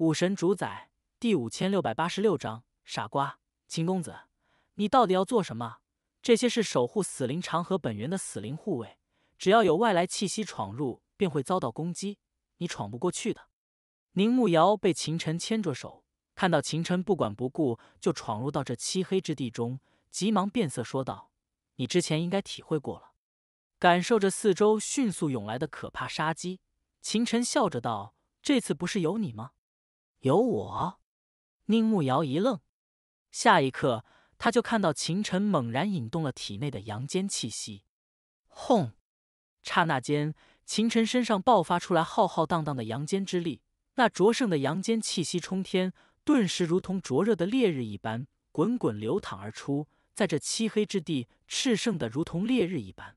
武神主宰第五千六百八十六章傻瓜，秦公子，你到底要做什么？这些是守护死灵长河本源的死灵护卫，只要有外来气息闯入，便会遭到攻击，你闯不过去的。宁慕瑶被秦晨牵着手，看到秦晨不管不顾就闯入到这漆黑之地中，急忙变色说道：“你之前应该体会过了，感受着四周迅速涌来的可怕杀机。”秦晨笑着道：“这次不是有你吗？”有我，宁慕瑶一愣，下一刻，他就看到秦晨猛然引动了体内的阳间气息，轰！刹那间，秦晨身上爆发出来浩浩荡荡的阳间之力，那灼盛的阳间气息冲天，顿时如同灼热的烈日一般滚滚流淌而出，在这漆黑之地，炽盛的如同烈日一般。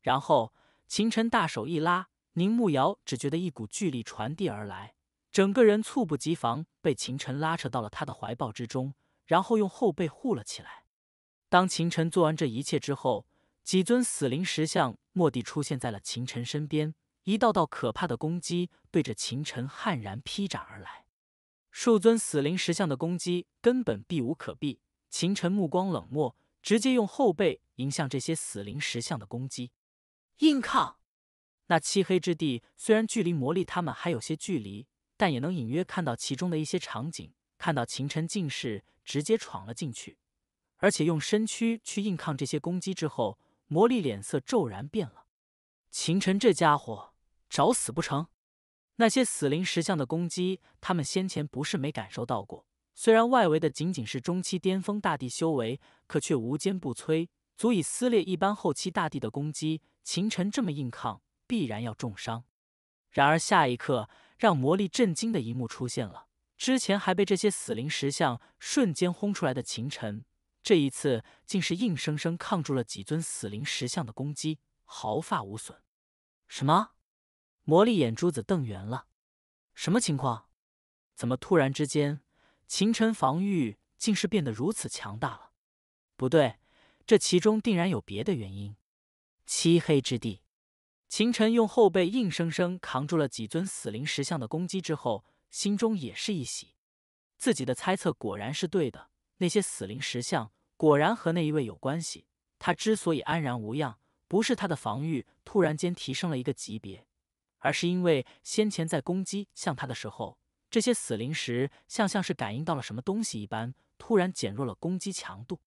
然后，秦晨大手一拉，宁慕瑶只觉得一股巨力传递而来。整个人猝不及防被秦晨拉扯到了他的怀抱之中，然后用后背护了起来。当秦晨做完这一切之后，几尊死灵石像蓦地出现在了秦晨身边，一道道可怕的攻击对着秦晨悍然劈斩而来。数尊死灵石像的攻击根本避无可避，秦晨目光冷漠，直接用后背迎向这些死灵石像的攻击，硬抗。那漆黑之地虽然距离魔力他们还有些距离。但也能隐约看到其中的一些场景，看到秦尘竟是直接闯了进去，而且用身躯去硬抗这些攻击之后，魔力脸色骤然变了。秦尘这家伙找死不成？那些死灵石像的攻击，他们先前不是没感受到过。虽然外围的仅仅是中期巅峰大帝修为，可却无坚不摧，足以撕裂一般后期大帝的攻击。秦尘这么硬抗，必然要重伤。然而下一刻。让魔力震惊的一幕出现了。之前还被这些死灵石像瞬间轰出来的秦尘，这一次竟是硬生生抗住了几尊死灵石像的攻击，毫发无损。什么？魔力眼珠子瞪圆了。什么情况？怎么突然之间，秦尘防御竟是变得如此强大了？不对，这其中定然有别的原因。漆黑之地。秦尘用后背硬生生扛住了几尊死灵石像的攻击之后，心中也是一喜，自己的猜测果然是对的，那些死灵石像果然和那一位有关系。他之所以安然无恙，不是他的防御突然间提升了一个级别，而是因为先前在攻击向他的时候，这些死灵石像像是感应到了什么东西一般，突然减弱了攻击强度，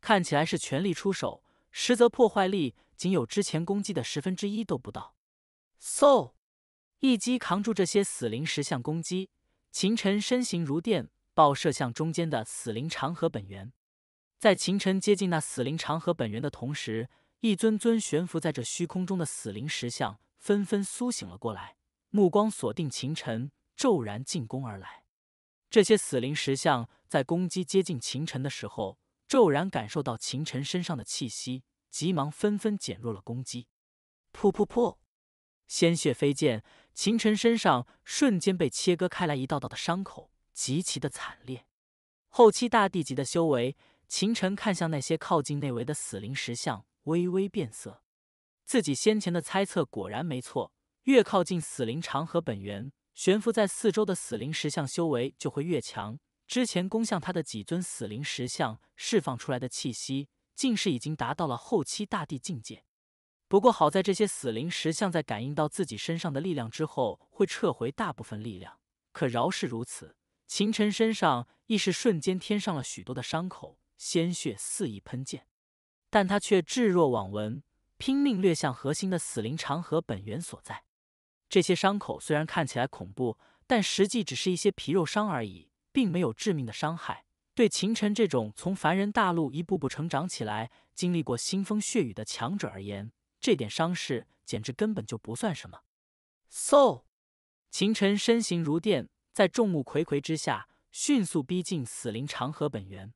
看起来是全力出手。实则破坏力仅有之前攻击的十分之一都不到。嗖！一击扛住这些死灵石像攻击，秦尘身形如电爆射向中间的死灵长河本源。在秦尘接近那死灵长河本源的同时，一尊尊悬浮在这虚空中的死灵石像纷纷苏醒了过来，目光锁定秦尘，骤然进攻而来。这些死灵石像在攻击接近秦尘的时候。骤然感受到秦尘身上的气息，急忙纷纷减弱了攻击。噗噗噗，鲜血飞溅，秦尘身上瞬间被切割开来一道道的伤口，极其的惨烈。后期大帝级的修为，秦尘看向那些靠近内围的死灵石像，微微变色。自己先前的猜测果然没错，越靠近死灵长河本源，悬浮在四周的死灵石像修为就会越强。之前攻向他的几尊死灵石像释放出来的气息，竟是已经达到了后期大帝境界。不过好在这些死灵石像在感应到自己身上的力量之后，会撤回大部分力量。可饶是如此，秦尘身上亦是瞬间添上了许多的伤口，鲜血肆意喷溅。但他却置若罔闻，拼命掠向核心的死灵长河本源所在。这些伤口虽然看起来恐怖，但实际只是一些皮肉伤而已。并没有致命的伤害。对秦尘这种从凡人大陆一步步成长起来、经历过腥风血雨的强者而言，这点伤势简直根本就不算什么。So，秦尘身形如电，在众目睽睽之下迅速逼近死灵长河本源。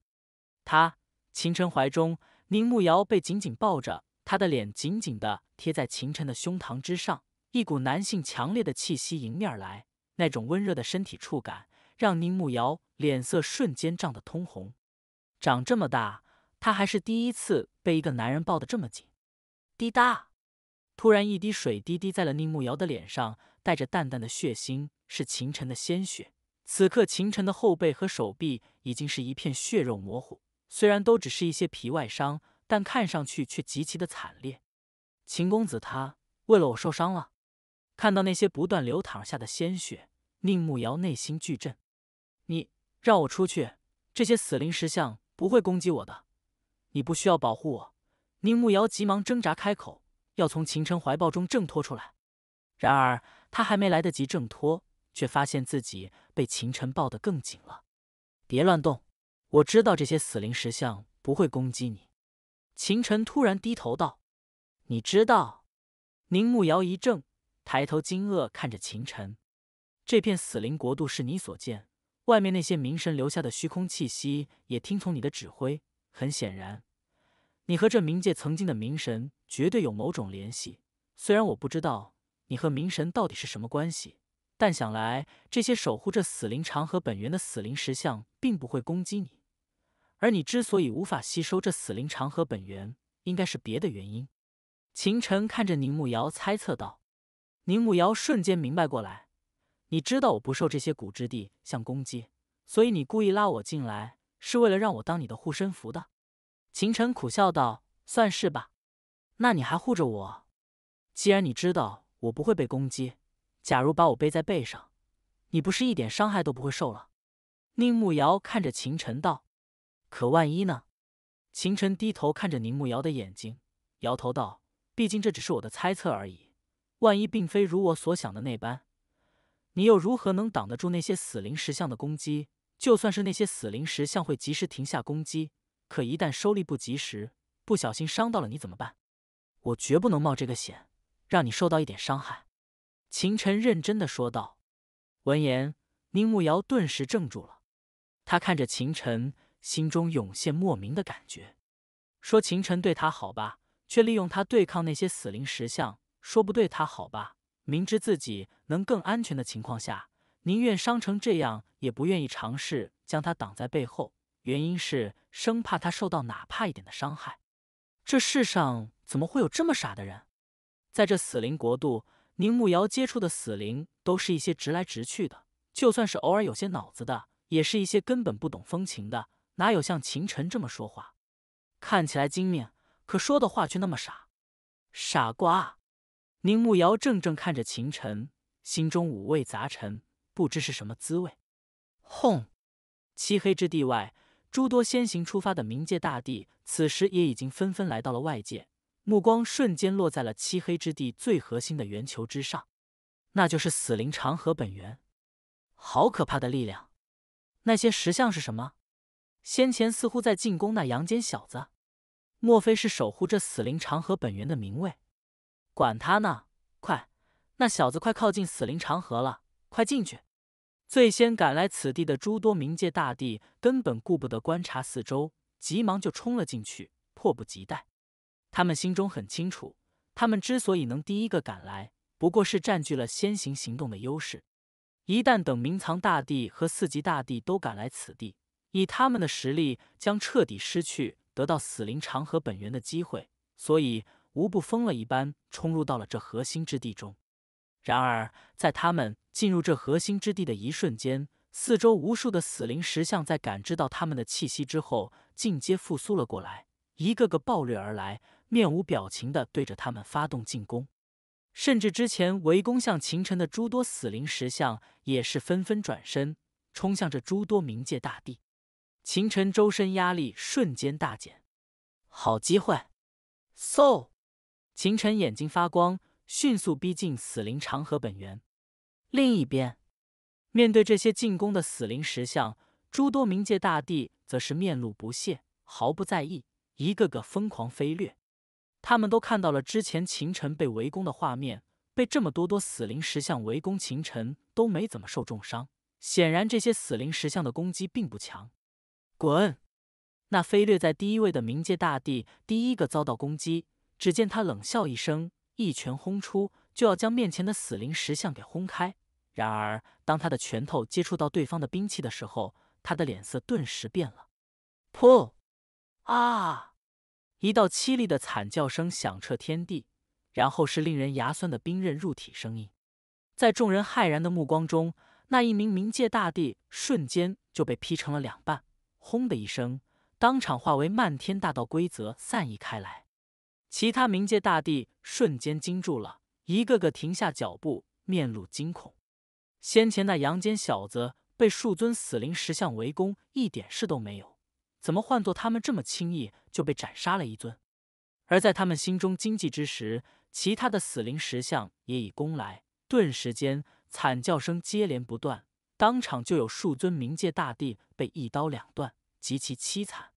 他，秦尘怀中，宁慕瑶被紧紧抱着，他的脸紧紧的贴在秦尘的胸膛之上，一股男性强烈的气息迎面而来，那种温热的身体触感。让宁慕瑶脸色瞬间涨得通红，长这么大，她还是第一次被一个男人抱得这么紧。滴答，突然一滴水滴滴在了宁慕瑶的脸上，带着淡淡的血腥，是秦晨的鲜血。此刻，秦晨的后背和手臂已经是一片血肉模糊，虽然都只是一些皮外伤，但看上去却极其的惨烈。秦公子，他为了我受伤了。看到那些不断流淌下的鲜血，宁慕瑶内心巨震。你让我出去，这些死灵石像不会攻击我的，你不需要保护我。宁慕瑶急忙挣扎开口，要从秦晨怀抱中挣脱出来。然而他还没来得及挣脱，却发现自己被秦晨抱得更紧了。别乱动，我知道这些死灵石像不会攻击你。秦晨突然低头道：“你知道？”宁慕瑶一怔，抬头惊愕看着秦晨。这片死灵国度是你所见。外面那些冥神留下的虚空气息也听从你的指挥。很显然，你和这冥界曾经的冥神绝对有某种联系。虽然我不知道你和冥神到底是什么关系，但想来这些守护着死灵长河本源的死灵石像并不会攻击你。而你之所以无法吸收这死灵长河本源，应该是别的原因。秦晨看着宁慕瑶猜测道，宁慕瑶瞬间明白过来。你知道我不受这些古之地相攻击，所以你故意拉我进来，是为了让我当你的护身符的。秦尘苦笑道：“算是吧。那你还护着我？既然你知道我不会被攻击，假如把我背在背上，你不是一点伤害都不会受了？”宁慕瑶看着秦尘道：“可万一呢？”秦尘低头看着宁慕瑶的眼睛，摇头道：“毕竟这只是我的猜测而已，万一并非如我所想的那般。”你又如何能挡得住那些死灵石像的攻击？就算是那些死灵石像会及时停下攻击，可一旦收力不及时，不小心伤到了你怎么办？我绝不能冒这个险，让你受到一点伤害。”秦晨认真的说道。闻言，宁慕瑶顿时怔住了，他看着秦晨，心中涌现莫名的感觉。说秦晨对他好吧，却利用他对抗那些死灵石像；说不对他好吧。明知自己能更安全的情况下，宁愿伤成这样，也不愿意尝试将他挡在背后。原因是生怕他受到哪怕一点的伤害。这世上怎么会有这么傻的人？在这死灵国度，宁慕瑶接触的死灵都是一些直来直去的，就算是偶尔有些脑子的，也是一些根本不懂风情的。哪有像秦晨这么说话，看起来精明，可说的话却那么傻？傻瓜！宁慕瑶怔怔看着秦尘，心中五味杂陈，不知是什么滋味。轰！漆黑之地外，诸多先行出发的冥界大帝，此时也已经纷纷来到了外界，目光瞬间落在了漆黑之地最核心的圆球之上，那就是死灵长河本源。好可怕的力量！那些石像是什么？先前似乎在进攻那阳间小子，莫非是守护这死灵长河本源的冥卫？管他呢！快，那小子快靠近死灵长河了，快进去！最先赶来此地的诸多冥界大帝根本顾不得观察四周，急忙就冲了进去，迫不及待。他们心中很清楚，他们之所以能第一个赶来，不过是占据了先行行动的优势。一旦等明藏大帝和四级大帝都赶来此地，以他们的实力，将彻底失去得到死灵长河本源的机会。所以。无不疯了一般冲入到了这核心之地中。然而，在他们进入这核心之地的一瞬间，四周无数的死灵石像在感知到他们的气息之后，尽皆复苏了过来，一个个暴掠而来，面无表情地对着他们发动进攻。甚至之前围攻向秦尘的诸多死灵石像，也是纷纷转身冲向这诸多冥界大帝。秦尘周身压力瞬间大减，好机会！嗖！秦尘眼睛发光，迅速逼近死灵长河本源。另一边，面对这些进攻的死灵石像，诸多冥界大帝则是面露不屑，毫不在意，一个个疯狂飞掠。他们都看到了之前秦尘被围攻的画面，被这么多多死灵石像围攻，秦尘都没怎么受重伤。显然，这些死灵石像的攻击并不强。滚！那飞掠在第一位的冥界大帝第一个遭到攻击。只见他冷笑一声，一拳轰出，就要将面前的死灵石像给轰开。然而，当他的拳头接触到对方的兵器的时候，他的脸色顿时变了。噗！啊！一道凄厉的惨叫声响彻天地，然后是令人牙酸的兵刃入体声音。在众人骇然的目光中，那一名冥界大帝瞬间就被劈成了两半。轰的一声，当场化为漫天大道规则散逸开来。其他冥界大帝瞬间惊住了，一个个停下脚步，面露惊恐。先前那阳间小子被数尊死灵石像围攻，一点事都没有，怎么换做他们，这么轻易就被斩杀了一尊？而在他们心中惊悸之时，其他的死灵石像也已攻来，顿时间惨叫声接连不断，当场就有数尊冥界大帝被一刀两断，极其凄惨。